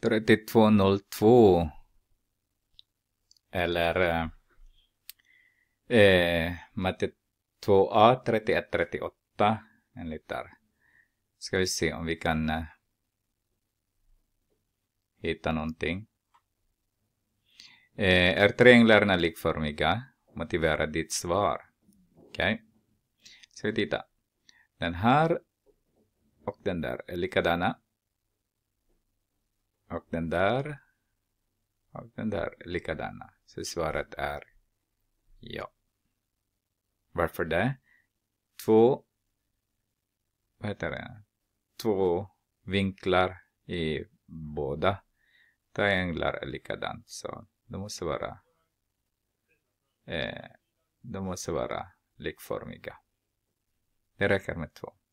3202. Eller eh, matte 2A 3138 enligt där. Ska vi se om vi kan eh, hitta någonting. Eh, är trianglarna likformiga? Motivera ditt svar. Okej. Okay. Ska vi titta. Den här och den där är likadana. Och den där. Och den där likadana. Så svaret är ja. Varför det? Två, vad heter det? Två vinklar i båda trianglar är likadant. Så de måste vara, eh, de måste vara likformiga. Det räcker med två.